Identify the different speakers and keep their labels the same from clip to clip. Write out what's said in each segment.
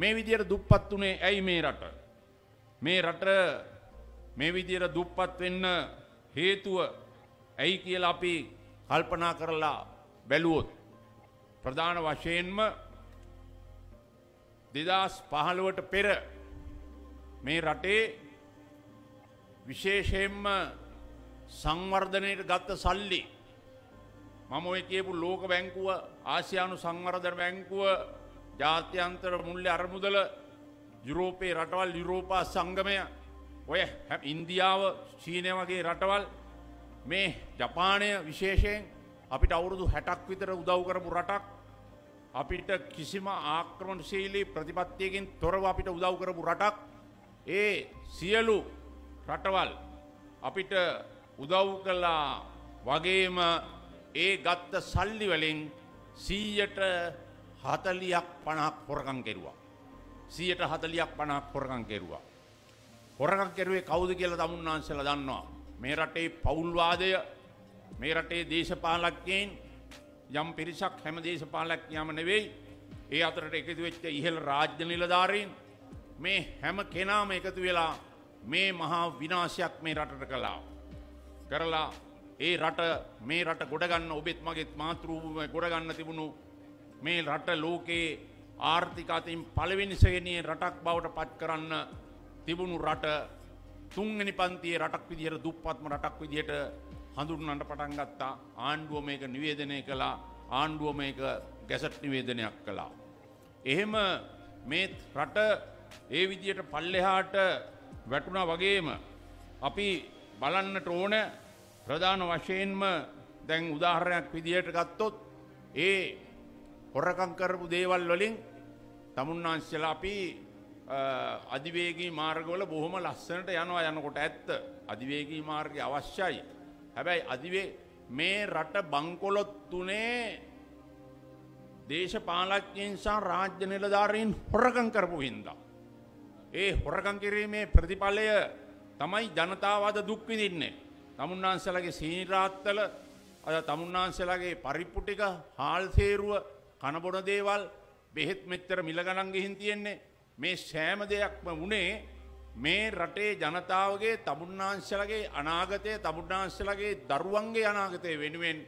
Speaker 1: මේ විදියට දුප්පත් වුණේ ඇයි මේ රට? මේ රට මේ විදියට දුප්පත් වෙන්න හේතුව ඇයි කියලා අපි කල්පනා කරලා බැලුවොත් ප්‍රධාන වශයෙන්ම 2015ට පෙර මේ රටේ විශේෂයෙන්ම සංවර්ධනයට ගත්ත සල්ලි මම ඔය කියපු ලෝක බැංකුව ආසියානු සංවර්ධන බැංකුව ජාත්‍යන්තර මුල්්‍ය අරමුදල යුරෝපයේ රටවල් යුරෝපා සංගමය ඔය ඉන්දියාව චීනය වගේ රටවල් මේ ජපානය විශේෂයෙන් අපිට අවුරුදු හැටක් විතර උදව් කරපු රටක් අපිට කිසිම ආක්‍රමණශීලී ප්‍රතිපත්තියකින් තොරව අපිට උදව් කරපු රටක් ඒ සියලු රටවල් අපිට උදව් කළා වගේම ඒ ගත්ත සල්ලි වලින් 100ට හතලියක් පණක් හොරකං කෙරුවා. සියයට හතලියක් පණක් හොරකං කෙරුවා. හොරකක් කෙරුවේ කවුද කියලා තමුන්නාන්සල දන්නවා. මේ රටේ පවුල්වාදය මේ රටේ දේශපාලක්කයෙන් යම් පිරිසක් හැම දේශපාලක්ඥාම නෙවෙයි ඒ අතරට එකතු වෙච්ච ඉහළ රාජ්‍ය නිලධාරීන් මේ හැම කෙනාම එකතු වෙලා මේ මහා විනාශයක් මේ රටට කළා. කරලා ඒ රට මේ රට ගොඩගන්න ඔබෙත් මගේත් මාතෘූම ගොඩගන්න තිබුණු මේ රට ලෝකයේ ආර්ථික අතින් පළවෙනි ශ්‍රේණියේ රටක් බවට පත් කරන්න තිබුණු රට තුන්වෙනි පන්තියේ රටක් විදිහට දුප්පත්ම රටක් විදිහට හඳුන්වන්න පටන් ගත්තා ආණ්ඩුව මේක නිවේදනය කළා ආණ්ඩුව මේක ගැසට් නිවේදනයක් කළා. එහෙම මේ රට ඒ විදියට පල්ලෙහාට වැටුණා වගේම අපි බලන්නට ඕන ප්‍රධාන වශයෙන්ම දැන් උදාහරණයක් විදියට ගත්තොත් ඒ හොරකම් කරපු දේවල් වලින් තමුන්නාංශලා අපි අධිවේගී මාර්ගවල බොහොම ලස්සනට යනවා යනකොට ඇත්ත අධිවේගී මාර්ගය අවශ්‍යයි. හැබැයි අධිවේ මේ රට බංකොලොත් තුනේ දේශපාලකයන් සහ රාජ්‍ය නිලධාරීන් හොරකම් කරපු හින්දා. ඒ හොරකම් කිරීමේ ප්‍රතිඵලය තමයි ජනතාව අද දුක් විඳින්නේ. තමුන්නාන්සලාගේ සීනිරාත්තල අද තමුන්නාන්සලාගේ පරිප්පු ටික හාල් සේරුව කනබොඩ දේවල් බෙහෙත් මෙච්චර මිලගණන් ගිහින් තියෙන්නේ මේ සෑම දෙයක්ම වුණේ මේ රටේ ජනතාවගේ තමුන්නාංශලගේ අනාගතය තමුන්නාංශලගේ දරුවන්ගේ අනාගතය වෙනුවෙන්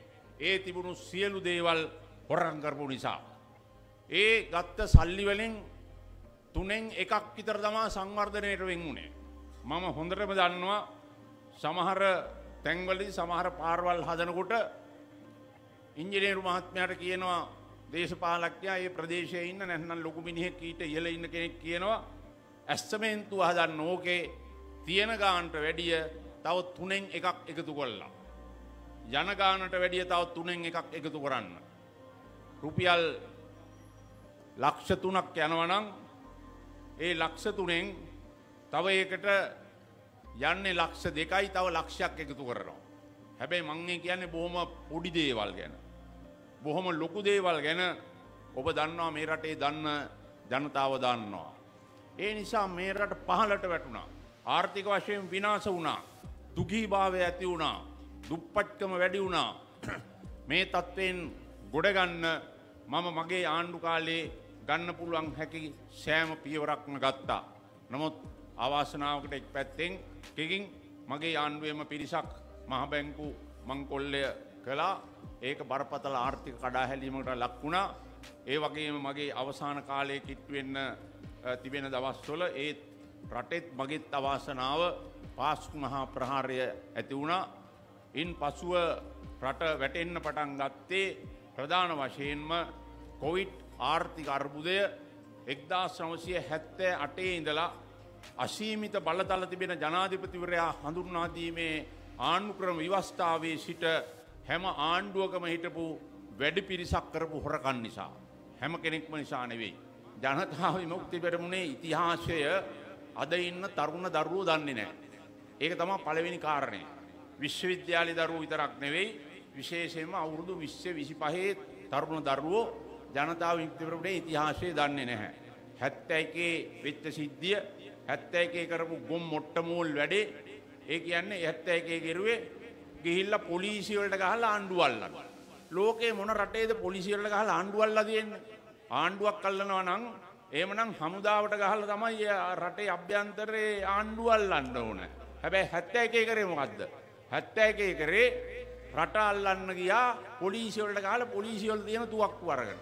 Speaker 1: ඒ තිබුණු සියලු දේවල් හොරන් කරපු නිසා. ඒ ගත්ත සල්ලි වලින් තුනෙන් එකක් විතර තමා සංවර්ධනයට වෙන් වුණේ. මම හොඳටම දන්නවා සමහර තැන්වලදී සමහර පාරවල් හදනකොට ඉංජිනේරු මහත්මයාට කියනවා දේශපාලක්ඥයා ඒ ප්‍රදේශය ඉන්න නැහනම් ලොකු මිනිහෙක් ඊට ඉහළ ඉන්න කෙනෙක් කියනවා ඇස්සමේන්තු හදන්න ඕකේ තියෙන ගානට වැඩිය තව තුනෙන් එකක් එකතු කොල්ලා. යන ගානට වැඩිය තව තුනෙන් එකක් එකතු කරන්න. රුපියල් ලක්ෂ තුනක් යනවනම් ඒ ලක්ෂ තුනෙන් තව ඒකට යන්නේ ලක්ෂ දෙකයි තව ලක්ෂයක් එකතු කරනවා. හැබැයි මං කියන්නේ බොහොම පොඩි දේවල් ගැන. බොහොම ලොකු දේවල් ගැන ඔබ දන්නවා මේ රටේ දන්න ජනතාව දන්නවා. ඒ නිසා මේ රට පහලට වැටුණා. ආර්ථික වශයෙන් විනාස වුණා. දුගීභාවය ඇති වුණා. දුප්පත්කම වැඩි වුණා. මේ තත්ත්වයෙන් ගොඩගන්න මම මගේ ආණ්ඩු කාලේ ගන්න පුළුවන් හැකි සෑම පියවරක්ම ගත්තා. නමුත් අවාසනාවකට එක් පැත්තෙන් කෙකින් මගේ ආණ්ඩුවම පිරිසක් මහබැංකු මංකොල්ලය කළා ඒක බරපතල ආර්ථික කඩාහැලීමකට ලක් වුණා ඒ වගේම මගේ අවසාන කාලයේ කිට්ටුවෙන්න තිබෙන දවස්වල ඒ රටෙත් මගෙත් අවාසනාව පාස්කු මහා ප්‍රහාරය ඇති වුණා ඉන් පසුව රට වැටෙන්න පටන් ගත්තේ ප්‍රධාන වශයෙන්ම කොවිට් ආර්ථික අර්බුදය එක්දා ශ්‍රමසය හැත්තෑ අටේ ඉඳලා අසීමිත බලතල තිබෙන ජනාධිපතිවරයා හඳුන්නාදීමේ ආණු ක්‍රම විවස්ථාවේ සිට හැම ආණ්ඩුවකම හිටපු වැඩි පිරිසක් කරපු හොරකන් නිසා. හැම කෙනෙක්ම නිසා නෙවෙයි. ජනතාව විමුක්ති පෙරමුණේ ඉතිහාසය අද ඉන්න තරුණ දරුවෝ දන්නේ නැහැ. ඒක තමයි පළවෙනි කාරණය. විශ්වවිද්‍යාලේ දරුවෝ විතරක් නෙවෙයි විශේෂයෙන්ම අවුරුදු 20 25 තරුණ දරුවෝ ජනතාව විමුක්ති පෙරමුණේ ඉතිහාසය දන්නේ නැහැ. 71 වෙච්ච සිද්ධිය 71 කරපු ගොම් මොට්ටමෝල් වැඩේ ඒ කියන්නේ 71 කෙරුවේ ගිහිල්ල පොලිසිවලට ගහල ආණ්ඩුවල්ලන්න. ලෝකේ මොන රටේද පොලිසිවලට ගහල ආණ්ඩුවල්ල දෙන්න. ආණ්ඩුවක් කල්ලනවා නං ඒමනම් හමුදාවට ගහල තමයි රටේ අභ්‍යන්තරයේ ආණ්ඩුවල්ලන්න ඕන. හැබැයි හැත්ත එකේ කරේ මොකක්ද. හැත්ත එකේ කරේ රටල්ලන්න ගියා පොලිසිවලට ගහල පොලිසිවල් තියෙන තුවක් වරගෙන.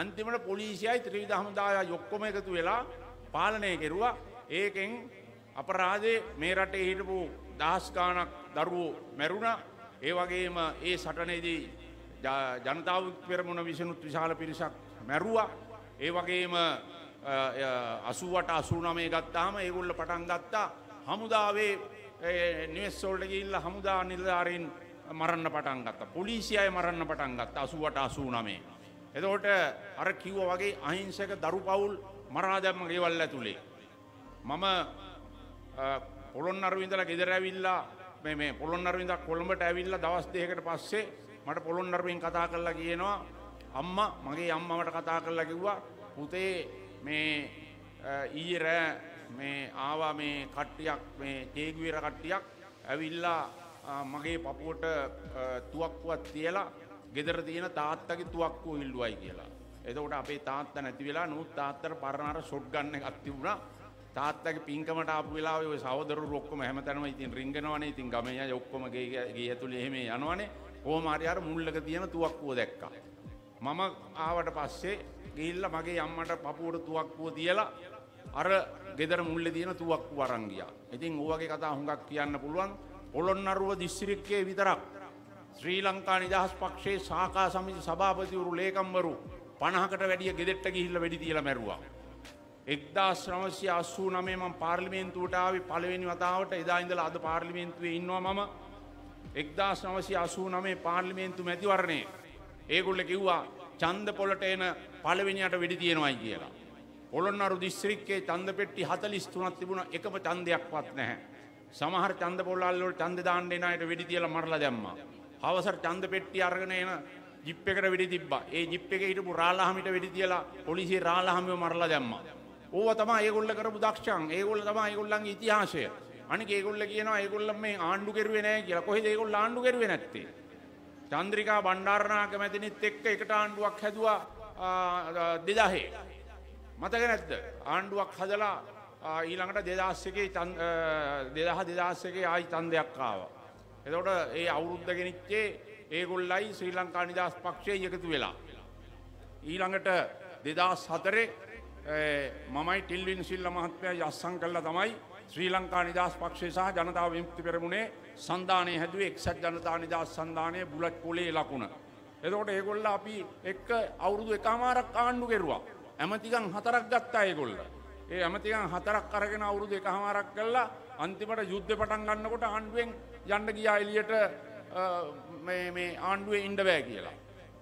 Speaker 1: අන්තිමට පොලිසියයි ත්‍රීවිධ හමුදාය යොක්කොම එකතු වෙලා පාලනය කෙරුවා ඒකෙන් අපරාදේ මේ රටේ හිටපු දහස් ගාණක් දරුවෝ මැරුණා. ඒ වගේම ඒ සටනේදී ජනතාව පෙරමුණ විසිනුත් විශාල පිරිසක් මැරුවා. ඒ වගේම 88 89 ගත්තාම ඒගොල්ල පටන් ගත්තා හමුදාවේ නිවෙස් වලට ගිහිල්ලා හමුදා නිලධාරීන් මරන්න පටන් ගත්තා. පොලිසිය අය මරන්න පටන් ගත්තා 88 89. එතකොට අර කිව්වා වගේ අහිංසක දරුපවුල් මරා දැම්ම ගෙවල් ඇතුලේ. මම පොළොන් අරවිඳල ගෙදර ඇවිල්ලා මේ පොළොන් අරවිඳ කොළඹට ඇවිල්ල දවස් දෙයකට පස්සේ මට පොළොන් අරවින් කතා කරලා කියනවා අම්ම මගේ අම්මමට කතා කරලා කිව්වා පුතේ මේ ඊයේ රෑ මේ ආවා මේ කට්ටියක් මේ තේගුවර කට්ටියක් ඇවිල්ලා මගේ පපුවට තුවක්කුවත් තියලා ගෙදර තියෙන තාත්තගේ තුවක්කුව ඉල්ලුවයි කියලා. එතකොට අපේ තාත්තා නැති වෙලා නුත් තාත්තට පරණාර ෂොට් ගන්න එකක් තිබුණා. තාත්තගේ පින්කමට ආපු වෙලාවේ ඔය සහෝදරු ඔක්කොම හැමතැනම ඉතින් රිංගනවනේ ඉතින් ගමේ අය ඔක්කොම ගේ ගේ ඇතුලේ එහෙම යනවනේ කොහොම හරි අර මුල්ලක තියෙන තුවක්කුව දැක්කා මම ආවට පස්සේ ගිහිල්ලා මගේ අම්මට පපුවට තුවක්කුව තියලා අර ගෙදර මුල්ලේ තියෙන තුවක්කුව අරන් ගියා ඉතින් ඌවගේ කතා හුඟක් කියන්න පුළුවන් පොළොන්නරුව දිස්ත්‍රික්කයේ විතරක් ශ්‍රී ලංකා නිදහස් පක්ෂයේ සාකා සමිති සභාපතිවරු ලේකම්වරු 50කට වැඩිය ගෙදෙට්ට ගිහිල්ලා වෙඩි තියලා මැරුවා එක්දා ශ්‍රමසය අස්සූ නමේ ම පාර්ලිමේන්තුවටාව පලවෙනි වතාවට එදා ඉඳලා අද පාර්ලිමේන්තුවේ ඉන්නවා මම එක්දා ශ්‍රමසය අසූ නමේ පාර්ලිමේන්තු මැතිවරණය ඒගොල්ල කිව්වා චන්ද පොලට එන පලවෙනියට වෙඩි තියෙනවයි කියලා. පොළොන්නරු දිස්ත්‍රික්කේ චන්ද පෙට්ටි හතලිස් තුනක් තිබුණ එකම චන්දයක්වත් නැහැ. සමහර චන්ද පොල්ලල්ලට චන්ද දාන්න එන අයට වෙඩි තියලා මරලා දැම්මා. හවසට චන්ද පෙට්ටි අරගෙන එන ජිප් එකට වෙඩි තිබ්බා. ඒ ජිප් එකේ හිටපු රාලහමිට වෙඩි තියලා පොලිසිය රාලහමිව මරලා දැම්මා. ඕව තමා ඒගොල්ල කරපු දක්ෂයන් ඒගොල්ල තමා ඒගොල්ලන්ගේ ඉතිහාසය අනික ඒගොල්ල කියනවා ඒගොල්ල මේ ආණ්ඩු කෙරුවේ නැහැ කියලා කොහෙද ඒගොල්ල ආණ්ඩු කෙරුවේ නැත්තේ චන්ද්‍රිකා බණ්ඩාරනායක මැතිනිත් එක්ක එකට ආණ්ඩුවක් හැදුවා 2000 මතක නැද්ද ආණ්ඩුවක් හදලා ඊළඟට දෙදස්සකේ දෙදහ දෙදස්සකේ ආයි තන්දයක් ආවා. එතකොට ඒ අවුරුද්ධ ගෙනනිච්චේ ඒගොල්ලයි ශ්‍රී ලංකා නිදහස් පක්ෂය එකතු වෙලා. ඊළඟට දෙදස් හතරේ මමයි ටිල්වින් සිල්ල මහත්මය යස්සං කල්ල තමයි ශ්‍රී ලංකා නිදහස් පක්ෂය සහ ජනතාව විමුක්ති පෙරමුණේ සන්ධානය හැදුවේ එක්සත් ජනතා නිදහස් සන්ධානය බුලත් පොලේ ලකුණ. එතකොට ඒගොල්ල අපි එක්ක අවුරුදු එකමාරක් ආණ්ඩු කෙරුවා. ඇමතිකන් හතරක් ගත්තා ඒගොල්ල. ඒ ඇමතිකන් හතරක් අරගෙන අවුරුදු එකහමාරක් කළා අන්තිමට යුද්ධ පටන් ගන්නකොට ආණ්ඩුවෙන් යන්න ගියා එළියට මේ ආණ්ඩුවේ ඉන්න බෑ කියලා.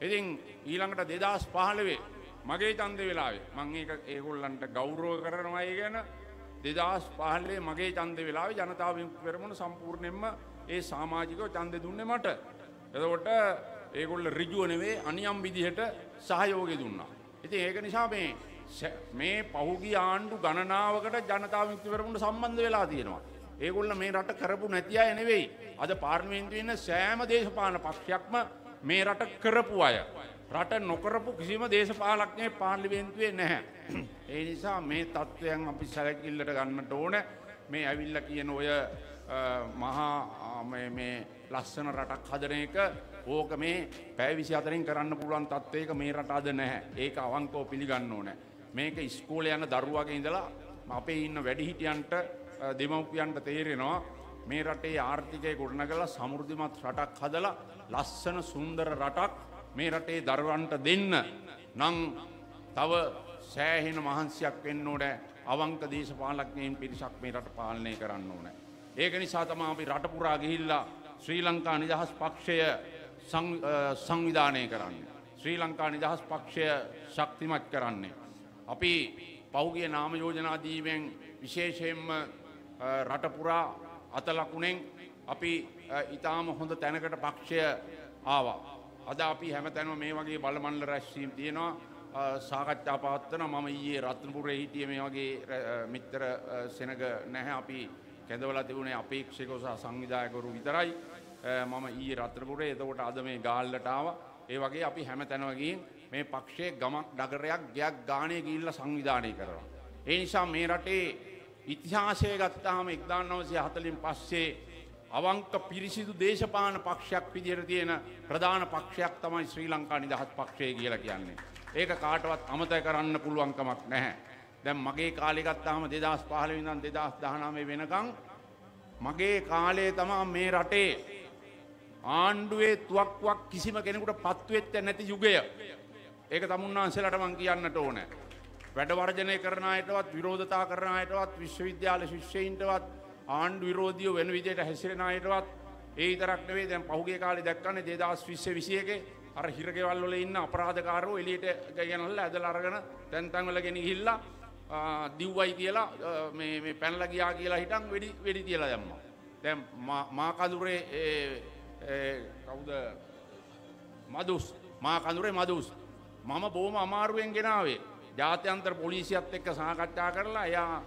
Speaker 1: ඉතින් ඊළඟට 2015 මගේ චන්ද වෙලාවේ මං ඒක ඒගොල්ලන්ට ගෞරව කරනවා ඒ ගැන දෙදස් පහල්ලේ මගේ චන්ද වෙලාවේ ජනතාව පෙරමුණ සම්පූර්ණයෙන්ම ඒ සාමාජිකව චන්ද දුන්නේ මට. එතකොට ඒගොල්ල ඍජුව නෙවෙයි අනියම් විදිහට සහයෝගය දුන්නා. ඉතින් ඒක නිසා මේ මේ පහුගිය ආණ්ඩු ගණනාවකට ජනතා විමුක්ති පෙරමුණ සම්බන්ධ වෙලා තියෙනවා. ඒගොල්ල මේ රට කරපු නැති අය නෙවෙයි. අද පාර්ලිමේන්තුවේ ඉන්න සෑම දේශපාලන පක්ෂයක්ම මේ රට කරපු අය. රට නොකරපු කිසිම දේශපාලක්නය පාර්ලිවෙන්තුවේ නැහැ. ඒ නිසා මේ තත්ත්වයන් අපි සැලකිල්ලට ගන්නට ඕන මේ ඇවිල්ල කියන ඔය මහා ලස්සන රටක් හදන එක ඕක මේ පැවිසි අතරින් කරන්න පුළුවන් තත්වයක මේ රට අද නැහැ ඒක අවංකෝ පිළිගන්න ඕනෑ. මේක ඉස්කෝල යන දරුවගේ ඉඳලා අපේ ඉන්න වැඩිහිටියන්ට දෙමවපියන්ට තේරෙනවා මේ රටේ ආර්ථිකය ගොඩන කලා සමුෘධිමත් රටක් හදලා ලස්සන සුන්දර රටක් මේ රටේ දරුවන්ට දෙන්න නං තව සෑහෙන මහන්සියක් වෙන්න ඕඩ අවංක දේශපාලක්ඥයෙන් පිරිසක් මේ රට පාලනය කරන්න ඕන. ඒක නිසා තමා අපි රටපුරා ගිහිල්ලා ශ්‍රී ලංකා නිදහස් පක්ෂය සංවිධානය කරන්න. ශ්‍රී ලංකා නිදහස් පක්ෂය ශක්තිමත් කරන්නේ. අපි පෞගිය නාම යෝජනාදීවෙන් විශේෂයෙන්ම රටපුරා අතලකුණෙන් අපි ඉතාම හොඳ තැනකට පක්ෂය ආවා. අද අපි හැමතැනම මේ වගේ බලමණ්ඩල රැස්වීම් තියෙනවා සාකච්ඡා පවත්වන මම ඊයේ රත්නපුරේ හිටියේ මේ වගේ මිත්‍ර සෙනග නැහැ අපි කැඳවලා තිබුණේ අපේක්ෂකව සහ සංවිධායකවරු විතරයි මම ඊයේ රත්නපුරේ එතකොට අද මේ ගාල්ලට ආවා ඒ වගේ අපි හැමතැනම ගිහින් මේ පක්ෂයේ ගමක් නගරයක් ගයක් ගානේ ගිහිල්ලා සංවිධානය කරනවා ඒ නිසා මේ රටේ ඉතිහාසය ගත්තාම 1940 පස්සේ අවංක පිරිසිදු දේශපාන පක්ෂයක් විදිහට තියෙන ප්‍රධාන පක්ෂයක් තමයි ශ්‍රී ලංකා නිදහස් පක්ෂය කියලා කියන්නේ. ඒක කාටවත් අමතක කරන්න පුළුවන්කමක් නැහැ. දැන් මගේ කාලේ ගත්තාම 2015 ඉඳන් 2019 වෙනකන් මගේ කාලේ තමයි මේ රටේ ආණ්ඩුවේ තුවක්කුවක් කිසිම කෙනෙකුට පත් වෙත්තේ නැති යුගය. ඒක තමුන්නාන්සේලාට මම කියන්නට ඕනේ. වැඩ වර්ජනය කරන අයටවත් විරෝධතා කරන අයටවත් විශ්වවිද්‍යාල ශිෂ්‍යයින්ටවත් ආණ්ඩු විරෝධිය වෙන විදියට හැසිරෙන අයටවත් ඒ විතරක් නෙවෙයි දැන් පහුගිය කාලේ දැක්කනේ 2020 21 අර හිරගෙවල් වල ඉන්න අපරාධකාරෝ එළියට ගෙනල්ලා ඇදලා අරගෙන තැන් තැන් වල ගෙන ගිහිල්ලා දිව්වයි කියලා මේ මේ පැනලා ගියා කියලා හිටන් වෙඩි වෙඩි තියලා දැම්මා. දැන් මා කඳුරේ කවුද මදුස් මා කඳුරේ මදුස් මම බොහොම අමාරුවෙන් ගෙනාවේ ජාත්‍යන්තර පොලිසියත් එක්ක සාකච්ඡා කරලා එයා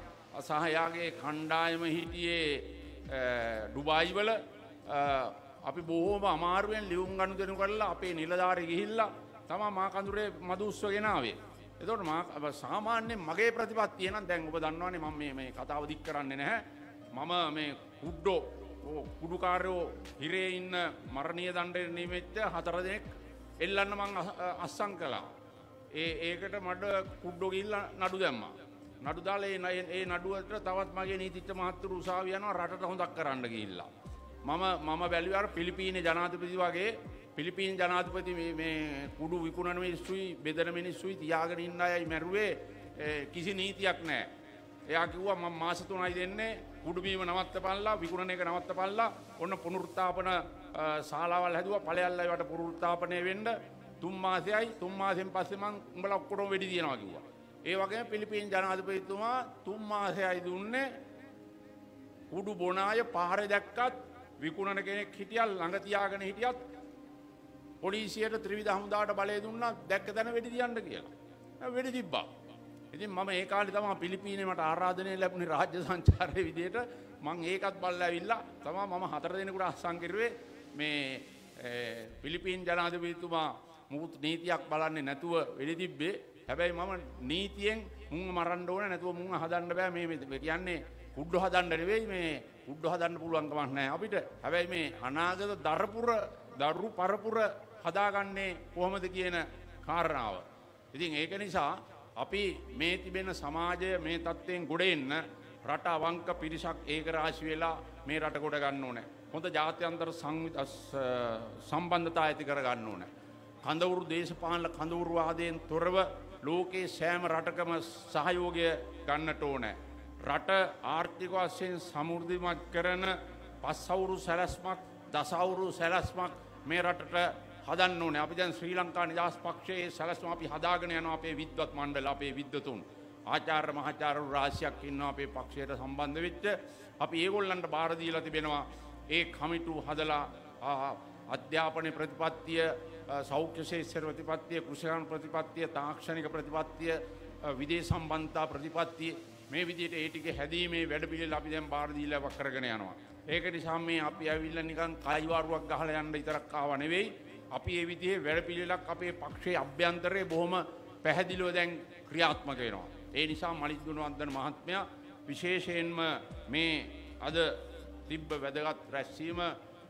Speaker 1: සහයාගේ කණ්ඩායම හිටියේ ඩුබයිවල අපි බොහෝම අමාරුවෙන් ලියුම් ගණු දෙනු කරලා අපේ නිලධාරි ගිහිල්ලා තමා මාකඳුරේ මදුස්ව ගෙනාවේ. එතොට සාමාන්‍යෙන් මගේ ප්‍රතිපත්තිය නම් දැන් ඔබ දන්නවානේ මම මේ කතාව දික් කරන්නේ නැහැ. මම මේ කුඩ්ඩෝ කුඩුකාරයෝ හිරේ ඉන්න මරණය දණ්ඩ නීමච්ච හතර දෙනෙක් එල්ලන්න මං අස්සං කලා. ඒ ඒකට මට කුඩ්ඩෝ ගිල්ල නඩු දැම්මා. නඩුදාලේ ඒ නඩුවට තවත් මගේ නීතිච්ච මහත්තුරු උසාවියනවා රට හොඳක් කරන්න ගිල්ලා. මම මම බැලිවර පිලිපීන ජනාධපති වගේ පිලිපීන් ජනාධපති මේ කුඩු විකුණන මිනිස්සුයි බෙදන මිනිස්සුයි තියාගෙන ඉන්න අයයි මැරුවේ කිසි නීතියක් නෑ. එයා කිව්වා මම මාස තුනයි දෙන්නේ කුඩුබීම නවත්ත පල්ලා විකුණන එක නවත්ත පල්ලා ඔන්න පුනරුත්ථාපන ශාලාවල් හැදුවා ඵලයල්ලයි වට පුනරුත්ථාපනය වෙන්න තුන් මාසයයි තුන් මාසෙන් පස්සේ මං උඹලා ඔක්කොටම වෙඩි තියනවා කිව්වා. ඒ වගේ පිළිපීන් ජනාධිපතිතුමා තුන් මාසයයි දුන්නේ උඩු බොන අය පාර දැක්කත් විකුණන කෙනෙක් හිටියල් ළඟ තියාගෙන හිටියත් පොලිසියට ත්‍රිවිධ හමුදාට බලය දුන්නා දැක්ක දැන වෙඩි තියන්න කියලා. වෙඩි තිබ්බා. ඉතින් මම ඒ කාලේ තමයි පිලිපීනේ මට ආරාධනය ලැබුණේ රාජ්‍ය සංචාරයේ විදියට මම ඒකත් බලලා ඇවිල්ලා තමයි මම හතර දිනකට අස්සම් කරුවේ මේ පිලිපීන් ජනාධිපතිතුමා මුකුත් නීතියක් බලන්නේ නැතුව වෙඩි තිබ්බේ හැබැයි මම නීතියෙන් මුං මරන්න ඕන නැතුව මුං හදන්න බෑ මේ කියන්නේ කුඩ්ඩ හදන්න නෙවෙයි මේ කුඩ්ඩ හදන්න පුළුවන් කමක් නැහැ අපිට. හැබැයි මේ අනාගත දරපුර දරු පරපුර හදාගන්නේ කොහොමද කියන කාරණාව. ඉතින් ඒක නිසා අපි මේ තිබෙන සමාජය මේ தත්ත්වයෙන් ගොඩ එන්න රට අවංක පිරිසක් ඒක රාශි වෙලා මේ රට ගොඩ ගන්න ඕනේ. හොඳ ජාත්‍යන්තර සම්බන්ධතා ඇති කර ගන්න ඕනේ. කඳවුරු දේශපාලන කඳවුරු ආදීන් තොරව ලෝකයේ සෑම රටකම සහයෝගය ගන්නට ඕනෑ. රට ආර්ථික වශයෙන් සමෘද්ධිමත් කරන පස්සවුරු සැලැස්මක් දසවුරු සැලැස්මක් මේ රටට හදන්න ඕනේ. අපි දැන් ශ්‍රී ලංකා නිදහස් පක්ෂයේ සැලැස්ම අපි හදාගෙන යනවා අපේ විද්වත් මණ්ඩල අපේ විද්වතුන්. ආචාර්ය මහාචාර්යවරු රාශියක් ඉන්නවා අපේ පක්ෂයට සම්බන්ධ වෙච්ච. අපි ඒගොල්ලන්ට බාර දීලා තිබෙනවා. ඒ කමිටු හදලා අධ්‍යාපන ප්‍රතිපත්තිය සෞඛ්‍ය ශේෂ්‍ර ප්‍රතිපත්තිය කෘෂිකන් ප්‍රතිපත්තිය තාක්ෂණික ප්‍රතිපත්තිය විදේ සම්බන්තා ප්‍රතිපත්තිය මේ විදිහට ඒ ටික හැදීමේ වැඩපිළිවෙල අපි දැන් බාර දීලා වක් කරගෙන යනවා. ඒක නිසා මේ අපි ඇවිල්ලා නිකන් කයිවාරුවක් ගහලා යන්න විතරක් ආව නෙවෙයි. අපි ඒ විදිහේ වැඩපිළිවෙලක් අපේ පක්ෂයේ අභ්‍යන්තරයේ බොහොම පැහැදිලිව දැන් ක්‍රියාත්මක වෙනවා. ඒ නිසා මලිත් ගුණවර්ධන මහත්මයා විශේෂයෙන්ම මේ අද තිබ්බ වැදගත් රැස්වීම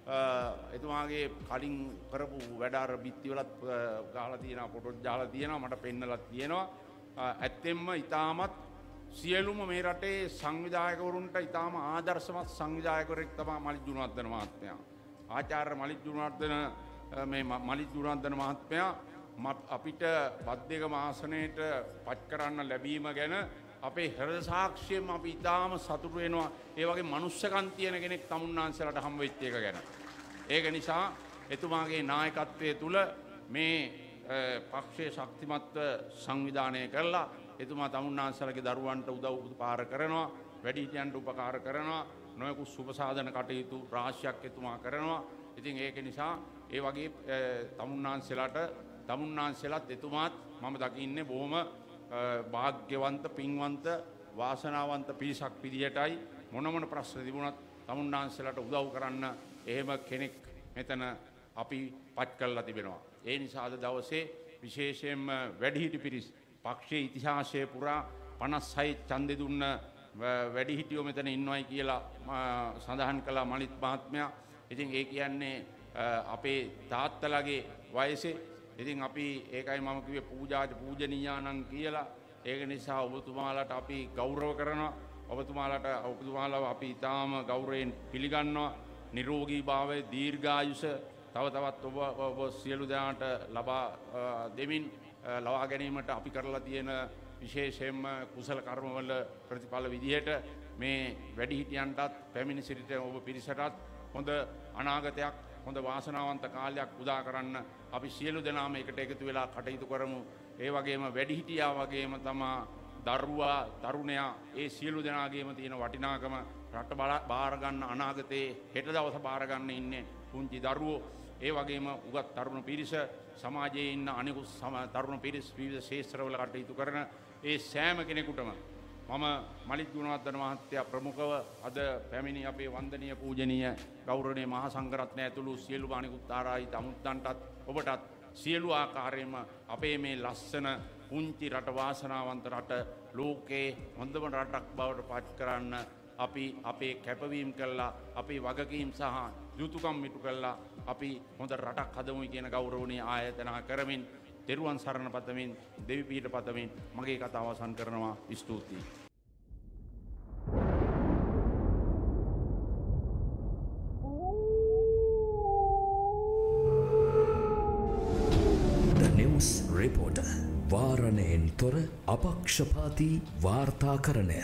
Speaker 1: එතුමාගේ කලින් කරපු වැඩාර බිත්තිවලත් ගාල තියෙන පොටොත් ජාල තියෙනවා මට පෙන්නලත් තියෙනවා ඇත්තෙම්ම ඉතාමත් සියලුම මේ රටේ සංවිධායකවරුන්ට ඉතාම ආදර්ශමත් සංවිධායකරෙක් තමා මලිත් ජුණවර්ධන මහත්මයා. ආචාර්ය මලිත් ජුණවර්ධන මේ මලිත් ජුණවර්ධන මහත්මයා අපිට බද්දේක මාසනයට පත් කරන්න ලැබීම ගැන අපේ හරද සාක්ෂයෙන් අප ඉතාම සතුරු වෙනවා ඒවගේ මනුස්සකන් තියෙන කෙනෙක් තමුන්නාන්සලට හම් වෙච්ච එක ගැන. ඒක නිසා එතුමාගේ නායකත්වය තුළ මේ පක්ෂයේ ශක්තිමත්ව සංවිධානය කරලා එතුමා තමුන්නාන්සලගේ දරුවන්ට උදව් පාර කරනවා වැඩිහිටියන්ට උපකාර කරනවා නොයකු සුපසාධන කටයුතු රාශියක් එතුමා කරනවා ඉතින් ඒක නිසා ඒ වගේ තමුන්නාන්සෙලාට තමුන්නාන්සෙලත් එතුමාත් මම දකින්නේ බොහොම භාග්‍යවන්ත පින්වන්ත වාසනාවන්ත පිරිසක් පිරියටයි මොනමන ප්‍රශ්න තිබුණත් තමුන්නාන්සලට උදව් කරන්න එහෙම කෙනෙක් මෙතන අපි පත් කල්ලා තිබෙනවා. ඒ නිසාද දවසේ විශේෂයෙන් වැඩිහිටි පිරිස් පක්ෂයේ ඉතිහාසය පුරා පනස් සයි චන්දෙ දුන්න වැඩිහිටියෝ මෙතන ඉන්නවයි කියලා සඳහන් කළා මලිත් මහත්මයා. ඉතින් ඒ කියන්නේ අපේ තාත්තලගේ වයසේ ඉතින් අපි ඒකයි මම කිව්වේ පූජාජ පූජනීයානම් කියලා. ඒක නිසා ඔබතුමාලට අපි ගෞරව කරනවා. ඔබතුමාලට ඔබතුමාලව අපි ඉතාම ගෞරවයෙන් පිළිගන්නවා. නිරෝගී භාවය දීර්ඝායුෂ තව තවත් ඔබ ඔබ සියලු දෙනාට ලබා දෙමින් ලබා ගැනීමට අපි කරලා තියෙන විශේෂයෙන්ම කුසල කර්මවල ප්‍රතිඵල විදිහට මේ වැඩිහිටියන්ටත් පැමිණි සිරිත ඔබ පිරිසටත් හොඳ අනාගතයක් හොඳ වාසනාවන්ත කාලයක් උදා කරන්න අපි සියලු දෙනාම එකට එකතු වෙලා කටයුතු කරමු. ඒ වගේම වැඩිහිටියා වගේම තමා දරුවා තරුණයා ඒ සියලු දෙනාගේම තියෙන වටිනාකම රට බාරගන්න අනාගතයේ හෙට දවස බාරගන්න ඉන්නේ පුංචි දරුවෝ ඒ වගේම උගත් තරුණ පිරිස සමාජයේ ඉන්න අනිකුත් තරුණ පිරිස් විවිධ ශේෂ්ත්‍රවල කටයුතු කරන ඒ සෑම කෙනෙකුටම මම මලික් ගුණවර්ධන මහත්තයා ප්‍රමුඛව අද පැමිණි අපේ වන්දනීය පූජනීය ගෞරවනීය මහා සංඝරත්නය ඇතුළු සියලු අනිකුත් ආරායිත අමුත්තන්ටත් ඔබටත් සියලු ආකාරයෙන්ම අපේ මේ ලස්සන පුංචි රට වාසනාවන්ත රට ලෝකේ හොඳම රටක් බවට පත් කරන්න අපි අපේ කැපවීම් කළා අපේ වගකීම් සහ යුතුයකම් මිටු කළා අපි හොඳ රටක් හදමු කියන ගෞරවණීය ආයතන කරමින් තෙරුවන් සරණ පතමින් දෙවිපීට පතමින් මගේ කතාව අවසන් කරනවා ස්තුතියි. රිපෝට වාරණයෙන් තොර අපක්ෂපාති වාර්තාකරණය